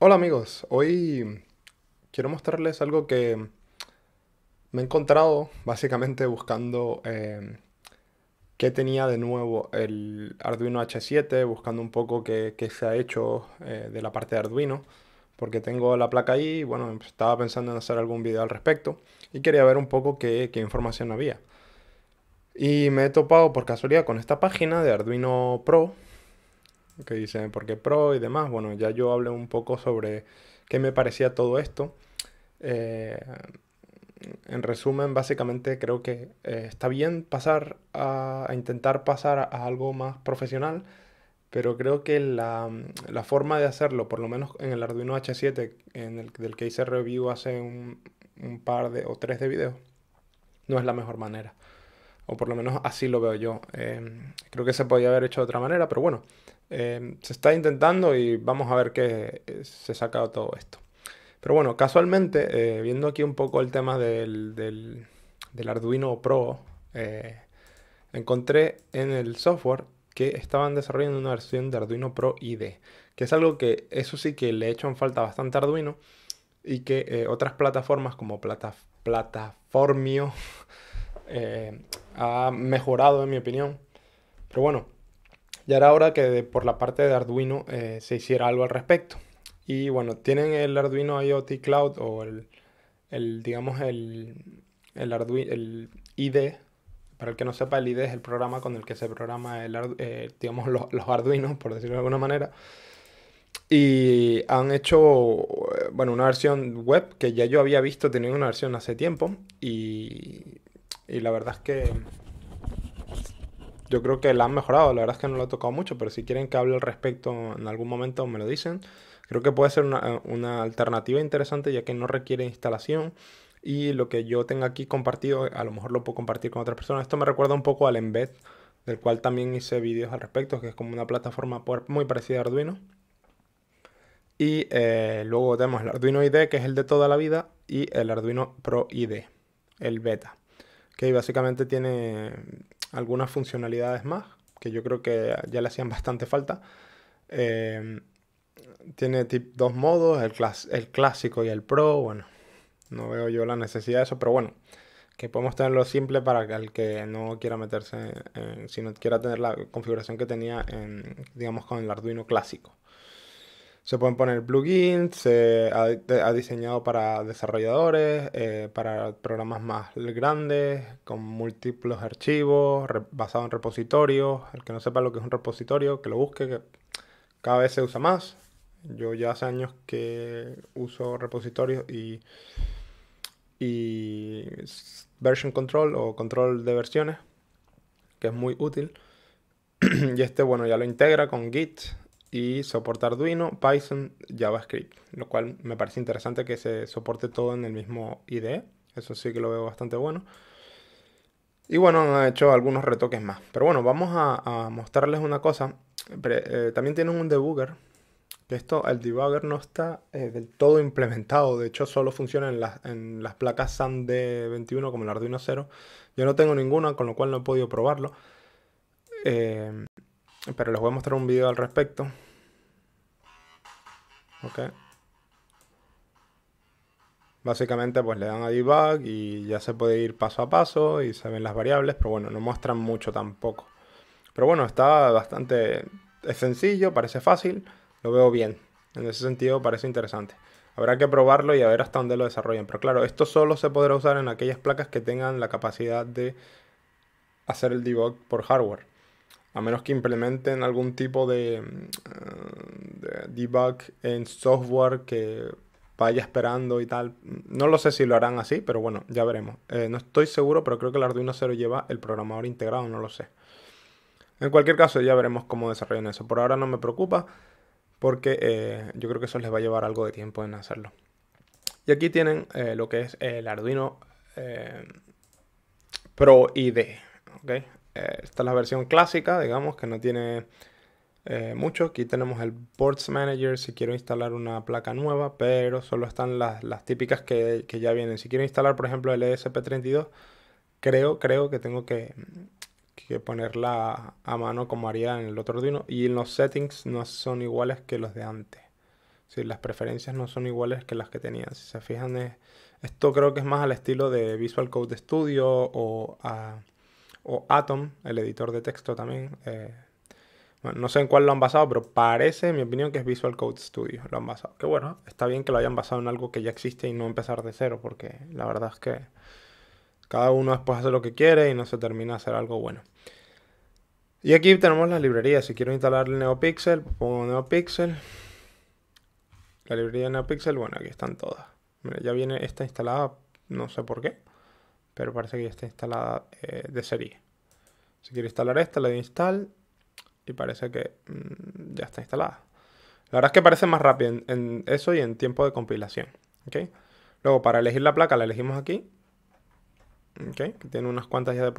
Hola amigos, hoy quiero mostrarles algo que me he encontrado básicamente buscando eh, qué tenía de nuevo el Arduino H7, buscando un poco qué, se ha hecho eh, de la parte de Arduino, porque tengo la placa ahí y bueno, estaba pensando en hacer algún video al respecto y quería ver un poco qué información había. Y me he topado por casualidad con esta página de Arduino Pro, que dice por qué pro y demás. Bueno, ya yo hablé un poco sobre qué me parecía todo esto. Eh, en resumen, básicamente creo que eh, está bien pasar a, intentar pasar a, algo más profesional, pero creo que la, forma de hacerlo, por lo menos en el Arduino H7, en el, del que hice review hace un, par de o tres de videos, no es la mejor manera. O por lo menos así lo veo yo. Eh, creo que se podía haber hecho de otra manera, pero bueno, Em, se está intentando y vamos a ver qué eh, se saca de todo esto. Pero bueno, casualmente, eh, viendo aquí un poco el tema del, Arduino Pro, eh, encontré en el software que estaban desarrollando una versión de Arduino Pro ID, que es algo que eso sí que le en falta bastante a Arduino y que otras plataformas como plata, Plataformio ha mejorado en mi opinión. Pero bueno, ya era hora que por la parte de Arduino eh, se hiciera algo al respecto. Y bueno, tienen el Arduino IoT Cloud o el, digamos, el, el, Arduino, el IDE. Para el que no sepa, el ID es el programa con el que se programa eh, digamos, los, los Arduinos, por decirlo de alguna manera. Y han hecho, eh, bueno, una versión web que ya yo había visto, tenía una versión hace tiempo. y la verdad es que yo creo que la han mejorado. La verdad es que no lo he tocado mucho, pero si quieren que hable al respecto en algún momento me lo dicen. Creo que puede ser una, eh, alternativa interesante ya que no requiere instalación y lo que yo tenga aquí compartido, a lo mejor lo puedo compartir con otras personas. Esto me recuerda un poco al Embed, del cual también hice vídeos al respecto, que es como una plataforma muy parecida a Arduino. Y eh, luego tenemos el Arduino ID, que es el de toda la vida, y el Arduino Pro ID, el beta, que básicamente tiene algunas funcionalidades más, que yo creo que ya le hacían bastante falta. Eh, tiene dos modos, el, el clásico y el pro. Bueno, no veo yo la necesidad de eso, pero bueno, que podemos tenerlo simple para el que no quiera meterse, si no quiera tener la configuración que tenía, en, digamos, con el Arduino clásico. Se pueden poner plugins, se ha, diseñado para desarrolladores, eh, para programas más grandes, con múltiples archivos, basado en repositorios. El que no sepa lo que es un repositorio, que lo busque, que cada vez se usa más. Yo ya hace años que uso repositorios y, y version control o control de versiones, que es muy útil. y este, bueno, ya lo integra con Git y soporta Arduino, Python, JavaScript, lo cual me parece interesante que se soporte todo en el mismo IDE, eso sí que lo veo bastante bueno. Y bueno, han hecho algunos retoques más. Pero bueno, vamos a, mostrarles una cosa. Eh, también tienen un debugger. esto, el debugger no está eh, del todo implementado. De hecho, solo funciona en, las placas Sand 21 como el Arduino 0. Yo no tengo ninguna, con lo cual no he podido probarlo. Eh, pero les voy a mostrar un video al respecto. Ok. Básicamente pues le dan a debug y ya se puede ir paso a paso y se ven las variables, pero bueno, no muestran mucho tampoco. Pero bueno, está bastante... sencillo, parece fácil, lo veo bien. En ese sentido parece interesante. Habrá que probarlo y a ver hasta dónde lo desarrollan. Pero claro, esto solo se podrá usar en aquellas placas que tengan la capacidad de hacer el debug por hardware a menos que implementen algún tipo eh, de, debug en software que vaya esperando y tal. No lo sé si lo harán así, pero bueno, ya veremos. Eh, no estoy seguro, pero creo que el Arduino se lo lleva el programador integrado, no lo sé. En cualquier caso, ya veremos cómo desarrollan eso. Por ahora no me preocupa, porque eh, yo creo que eso les va a llevar algo de tiempo en hacerlo. Y aquí tienen lo que es el Arduino Pro ID. ¿okay? Eh, esta es la versión clásica, digamos, que no tiene eh, mucho. Aquí tenemos el Boards Manager si quiero instalar una placa nueva, pero solo están las, típicas que, ya vienen. Si quiero instalar, por ejemplo, el ESP32, creo, creo que tengo que, ponerla a mano como haría en el otro Arduino. Y los settings no son iguales que los de antes. si las preferencias no son iguales que las que tenía. Si se fijan, esto creo que es más al estilo de Visual Code Studio o a o Atom, el editor de texto también. Eh, bueno, no sé en cuál lo han basado, pero parece, en mi opinión, que es Visual Code Studio. Lo han basado. Que bueno, está bien que lo hayan basado en algo que ya existe y no empezar de cero, porque la verdad es que cada uno después hace lo que quiere y no se termina de hacer algo bueno. Y aquí tenemos las librerías. Si quiero instalar el NeoPixel, pongo NeoPixel. La librería de NeoPixel, bueno, aquí están todas. Mira, ya viene esta instalada, no sé por qué pero parece que ya está instalada eh, de serie. Si quiero instalar esta, le doy install y parece que mm, ya está instalada. La verdad es que parece más rápido en, eso y en tiempo de compilación. Luego, para elegir la placa, la elegimos aquí. tiene unas cuantas ya de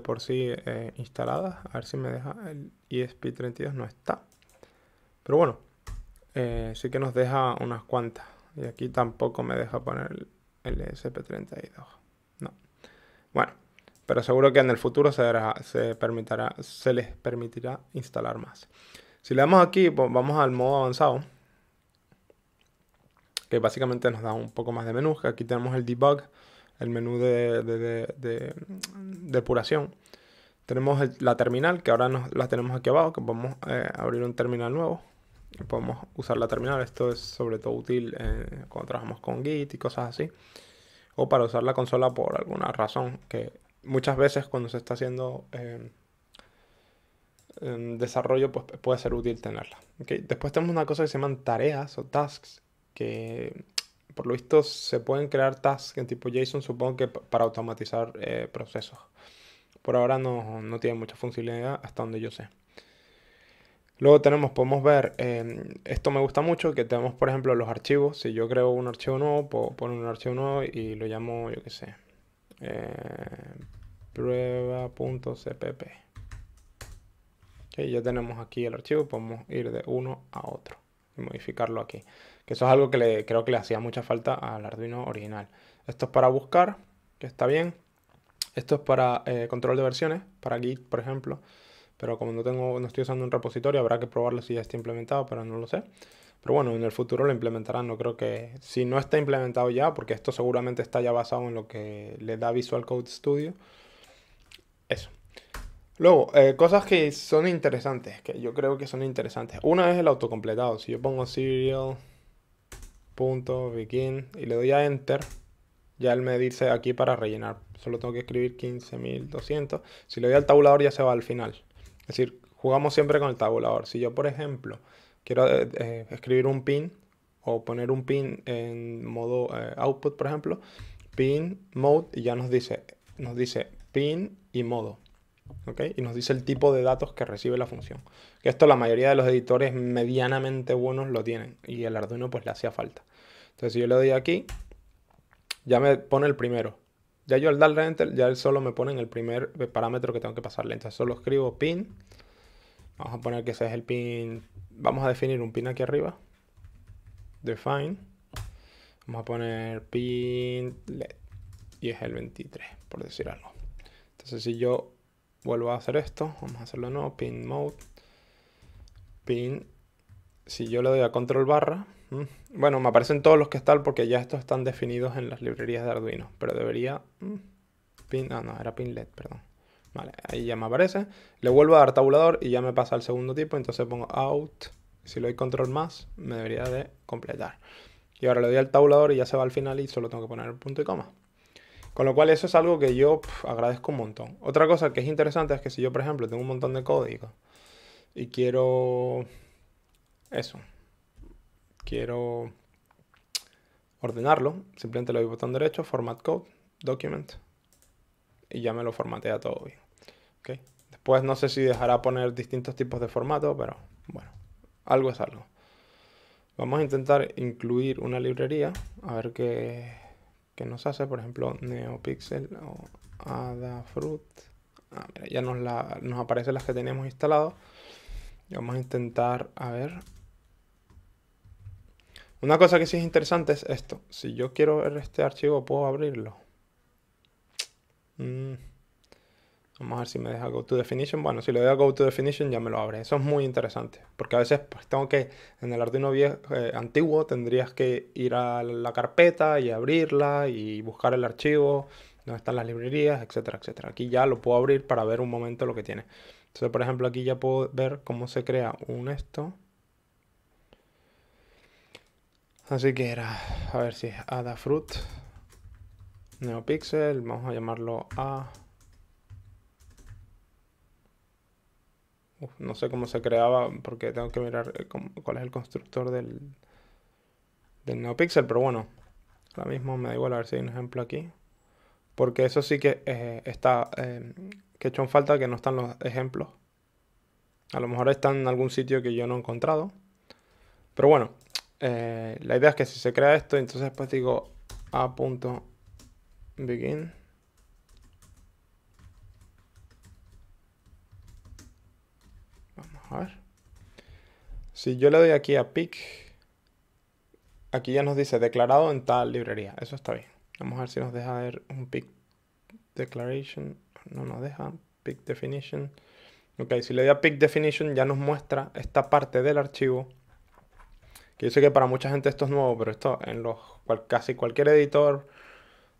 por, sí eh, instaladas. A ver si me deja el ESP32. No está. Pero bueno, eh, sí que nos deja unas cuantas. Y aquí tampoco me deja poner el, el ESP32. Bueno, pero seguro que en el futuro se, les permitirá instalar más. Si le damos aquí, vamos al modo avanzado, que básicamente nos da un poco más de menú. Aquí tenemos el debug, el menú de, depuración. Tenemos la terminal, que ahora nos, la tenemos aquí abajo, que podemos eh, abrir un terminal nuevo. Podemos usar la terminal, esto es sobre todo útil eh, cuando trabajamos con Git y cosas así o para usar la consola por alguna razón, que muchas veces cuando se está haciendo em, em, desarrollo pues puede ser útil tenerla. Después tenemos una cosa que se llaman tareas o tasks, que por lo visto se pueden crear tasks en tipo JSON, supongo que para automatizar eh, procesos. Por ahora no, no tiene mucha funcionalidad hasta donde yo sé. Luego tenemos, podemos ver, em, esto me gusta mucho, que tenemos por ejemplo los archivos. Si yo creo un archivo nuevo, puedo un archivo nuevo y lo llamo, yo qué sé, eh, prueba.cpp. ya tenemos aquí el archivo, podemos ir de uno a otro y modificarlo aquí. Que eso es algo que le, creo que le hacía mucha falta al Arduino original. Esto es para buscar, que está bien. Esto es para eh, control de versiones, para Git, por ejemplo. Pero como no, tengo, no estoy usando un repositorio, habrá que probarlo si ya está implementado, pero no lo sé. Pero bueno, en el futuro lo implementarán. No creo que. Si no está implementado ya, porque esto seguramente está ya basado en lo que le da Visual Code Studio. Eso. Luego, eh, cosas que son interesantes, que yo creo que son interesantes. Una es el autocompletado. Si yo pongo serial.begin y le doy a enter, ya él me dice aquí para rellenar. Solo tengo que escribir 15.200. Si le doy al tabulador ya se va al final. Es decir, jugamos siempre con el tabulador. Si yo, por ejemplo, quiero eh, eh, escribir un pin o poner un pin en modo eh, output, por ejemplo, pin mode y ya nos dice, nos dice pin y modo. Y nos dice el tipo de datos que recibe la función. esto la mayoría de los editores medianamente buenos lo tienen y el Arduino pues le hacía falta. Entonces si yo le doy aquí, ya me pone el primero. Ya yo al darle enter, ya él solo me pone en el primer parámetro que tengo que pasarle. Entonces solo escribo pin. Vamos a poner que ese es el pin. Vamos a definir un pin aquí arriba. Define. Vamos a poner pin LED. Y es el 23, por decir algo. Entonces si yo vuelvo a hacer esto, vamos a hacerlo no Pin mode. Pin. Si yo le doy a control barra, Mm. Bueno, me aparecen todos los que están porque ya estos están definidos en las librerías de Arduino, pero debería... Mm, pin... no, era pinlet, perdón. Vale, ahí ya me aparece. Le vuelvo a dar tabulador y ya me pasa al segundo tipo, entonces pongo out. Si le doy control más, me debería de completar. Y ahora le doy al tabulador y ya se va al final y solo tengo que poner el punto y coma. Con lo cual eso es algo que yo agradezco un montón. Otra cosa que es interesante es que si yo, por ejemplo, tengo un montón de código y quiero eso, quiero ordenarlo, simplemente le doy botón derecho, Format Code, Document, y ya me lo formatea todo bien. ¿Okay? Después no sé si dejará poner distintos tipos de formato, pero bueno, algo es algo. Vamos a intentar incluir una librería, a ver qué, nos hace, por ejemplo, Neopixel o Adafruit. Ah, ya nos, la, aparecen las que teníamos instaladas. Vamos a intentar, a ver, una cosa que sí es interesante es esto. Si yo quiero ver este archivo, ¿puedo abrirlo? Mm. Vamos a ver si me deja Go to Definition. Bueno, si le doy a Go ya me lo abre. Eso es muy interesante. Porque a veces pues, tengo que, en el Arduino viejo, eh, antiguo, tendrías que ir a la carpeta y abrirla y buscar el archivo, Donde están las librerías, etcétera, etcétera. Aquí ya lo puedo abrir para ver un momento lo que tiene. Entonces, por ejemplo, aquí ya puedo ver cómo se crea un esto. Así que era, a ver si es Adafruit, Neopixel, vamos a llamarlo A. no sé cómo se creaba porque tengo que mirar eh, cuál es el constructor del, del Neopixel, pero bueno, ahora mismo me da igual a ver si hay un ejemplo aquí. Porque eso sí que eh, está, em, que he hecho en falta que no están los ejemplos. A lo mejor están en algún sitio que yo no he encontrado. Pero bueno, eh, la idea es que si se crea esto, entonces después digo a.begin begin Vamos a ver. Si yo le doy aquí a pick, aquí ya nos dice declarado en tal librería. Eso está bien. Vamos a ver si nos deja ver un pick declaration. No nos deja. Pick definition. Ok, si le doy a pick definition ya nos muestra esta parte del archivo que yo sé que para mucha gente esto es nuevo, pero esto en los casi cualquier editor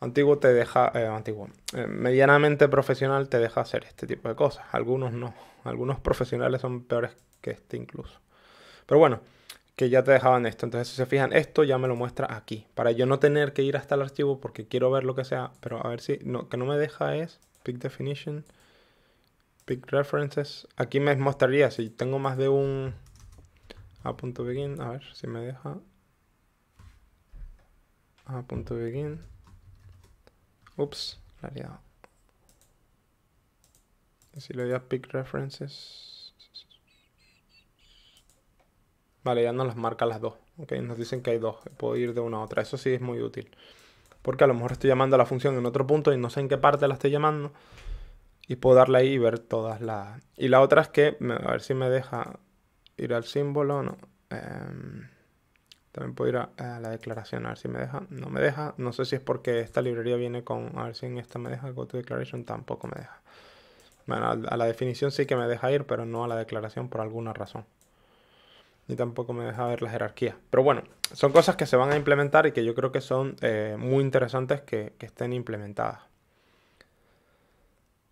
antiguo te deja, eh, antiguo, eh, medianamente profesional te deja hacer este tipo de cosas. Algunos no, algunos profesionales son peores que este incluso. Pero bueno, que ya te dejaban esto. Entonces, si se fijan, esto ya me lo muestra aquí. Para yo no tener que ir hasta el archivo porque quiero ver lo que sea. Pero a ver si... No, que no me deja es... Pick Definition. Pick References. Aquí me mostraría si tengo más de un a punto begin, a ver si me deja a punto begin ups, la liado y si le doy a pick references vale, ya nos las marca las dos ok, nos dicen que hay dos, puedo ir de una a otra eso sí es muy útil porque a lo mejor estoy llamando a la función en otro punto y no sé en qué parte la estoy llamando y puedo darle ahí y ver todas las... Y la otra es que, a ver si me deja ir al símbolo, no. Em, también puedo ir a, la declaración, a ver si me deja. No me deja. No sé si es porque esta librería viene con. A ver si en esta me deja. Go to declaration tampoco me deja. Bueno, a, la definición sí que me deja ir, pero no a la declaración por alguna razón. Ni tampoco me deja ver la jerarquía. Pero bueno, son cosas que se van a implementar y que yo creo que son eh, muy interesantes que estén implementadas.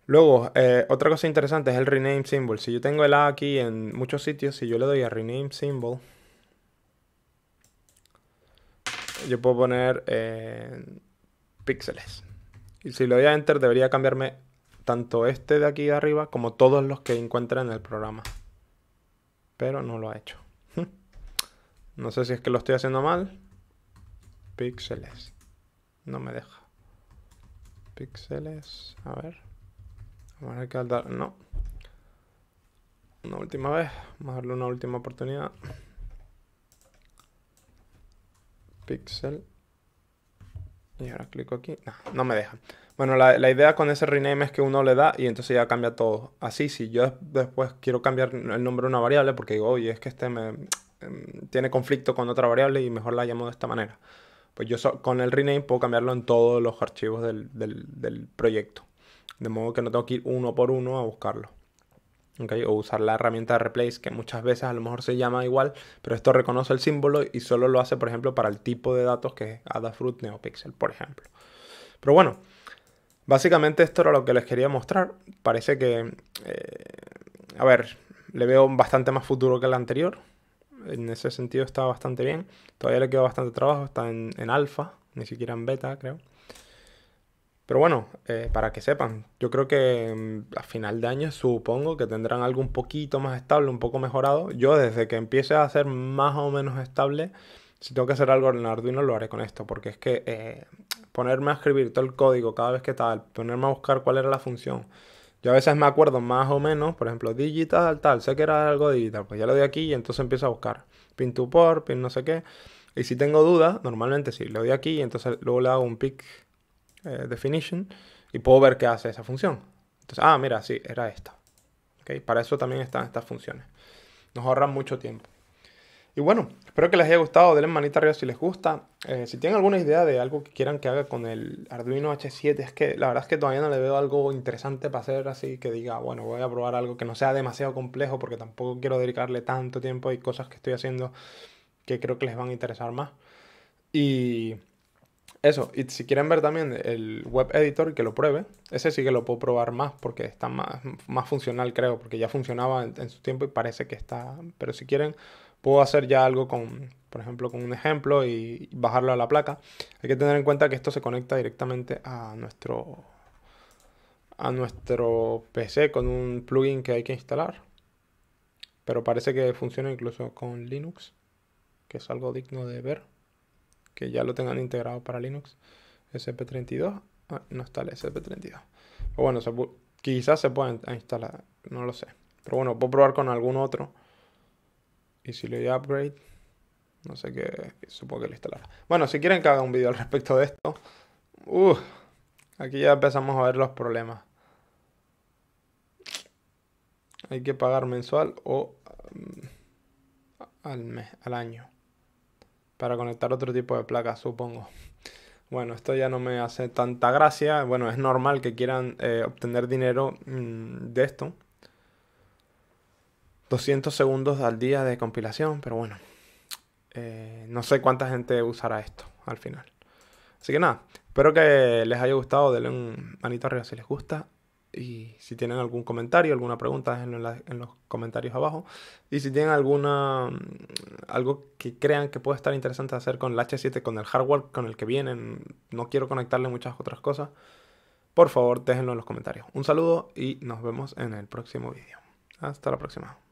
Luego, eh, otra cosa interesante es el rename symbol. Si yo tengo el A aquí en muchos sitios, si yo le doy a rename symbol, yo puedo poner eh, píxeles. Y si le doy a enter, debería cambiarme tanto este de aquí arriba como todos los que encuentre en el programa. Pero no lo ha hecho. no sé si es que lo estoy haciendo mal. Píxeles. No me deja. Píxeles. A ver a No. Una última vez. Vamos a darle una última oportunidad. Pixel. Y ahora clico aquí. No, no me deja. Bueno, la, idea con ese rename es que uno le da y entonces ya cambia todo. Así, si yo después quiero cambiar el nombre de una variable porque digo, oye, es que este me, em, tiene conflicto con otra variable y mejor la llamo de esta manera. Pues yo con el rename puedo cambiarlo en todos los archivos del proyecto. De modo que no tengo que ir uno por uno a buscarlo. O usar la herramienta de replace, que muchas veces a lo mejor se llama igual, pero esto reconoce el símbolo y solo lo hace, por ejemplo, para el tipo de datos que es Adafruit NeoPixel, por ejemplo. Pero bueno, básicamente esto era lo que les quería mostrar. Parece que, eh, a ver, le veo bastante más futuro que el anterior. En ese sentido está bastante bien. Todavía le queda bastante trabajo, está en, en alfa, ni siquiera en beta, creo. Pero bueno, eh, para que sepan, yo creo que mm, a final de año supongo que tendrán algo un poquito más estable, un poco mejorado. Yo desde que empiece a ser más o menos estable, si tengo que hacer algo en Arduino lo haré con esto, porque es que eh, ponerme a escribir todo el código cada vez que tal, ponerme a buscar cuál era la función. Yo a veces me acuerdo más o menos, por ejemplo, digital, tal, sé que era algo digital, pues ya lo doy aquí y entonces empiezo a buscar. Pin to port, pin no sé qué. Y si tengo dudas, normalmente sí, lo doy aquí y entonces luego le hago un pick eh, definition, y puedo ver qué hace esa función. Entonces, ah, mira, sí, era esta. ¿Okay? Para eso también están estas funciones. Nos ahorran mucho tiempo. Y bueno, espero que les haya gustado. Denle manita arriba si les gusta. Eh, si tienen alguna idea de algo que quieran que haga con el Arduino H7, es que la verdad es que todavía no le veo algo interesante para hacer así que diga, bueno, voy a probar algo que no sea demasiado complejo porque tampoco quiero dedicarle tanto tiempo. Hay cosas que estoy haciendo que creo que les van a interesar más. Y eso, y si quieren ver también el web editor y que lo pruebe, ese sí que lo puedo probar más porque está más, más funcional, creo, porque ya funcionaba en, en, su tiempo y parece que está. Pero si quieren, puedo hacer ya algo con, por ejemplo, con un ejemplo y bajarlo a la placa. Hay que tener en cuenta que esto se conecta directamente a nuestro, a nuestro PC con un plugin que hay que instalar. Pero parece que funciona incluso con Linux, que es algo digno de ver que ya lo tengan integrado para Linux. SP32, ah, no está el SP32. O bueno, quizás se pueda instalar, no lo sé. Pero bueno, puedo probar con algún otro. Y si le doy upgrade, no sé qué, supongo que lo instalará. Bueno, si quieren que haga un video al respecto de esto. aquí ya empezamos a ver los problemas. Hay que pagar mensual o mm, al mes, al año para conectar otro tipo de placas, supongo. Bueno, esto ya no me hace tanta gracia. Bueno, es normal que quieran eh, obtener dinero mm, de esto. 200 segundos al día de compilación, pero bueno. Eh, no sé cuánta gente usará esto al final. Así que nada, espero que les haya gustado. Denle un manito arriba si les gusta y si tienen algún comentario, alguna pregunta, déjenlo en, los comentarios abajo. Y si tienen alguna mm, algo que crean que puede estar interesante hacer con el H7, con el hardware con el que vienen, no quiero conectarle muchas otras cosas, por favor déjenlo en los comentarios. Un saludo y nos vemos en el próximo vídeo. Hasta la próxima.